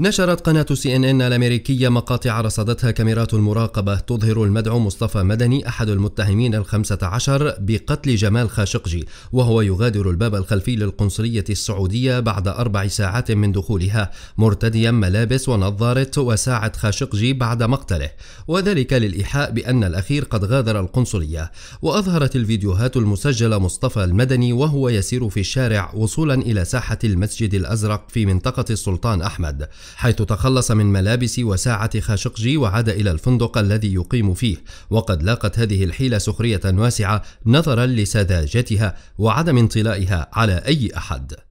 نشرت قناة سي ان ان الأمريكية مقاطع رصدتها كاميرات المراقبة تظهر المدعو مصطفى مدني أحد المتهمين الخمسة عشر بقتل جمال خاشقجي وهو يغادر الباب الخلفي للقنصلية السعودية بعد أربع ساعات من دخولها مرتديا ملابس ونظارة وساعة خاشقجي بعد مقتله وذلك للإيحاء بأن الأخير قد غادر القنصلية وأظهرت الفيديوهات المسجلة مصطفى المدني وهو يسير في الشارع وصولا إلى ساحة المسجد الأزرق في منطقة السلطان أحمد حيث تخلص من ملابس وساعة خاشقجي وعاد إلى الفندق الذي يقيم فيه وقد لاقت هذه الحيلة سخرية واسعة نظرا لسذاجتها وعدم انطلائها على أي أحد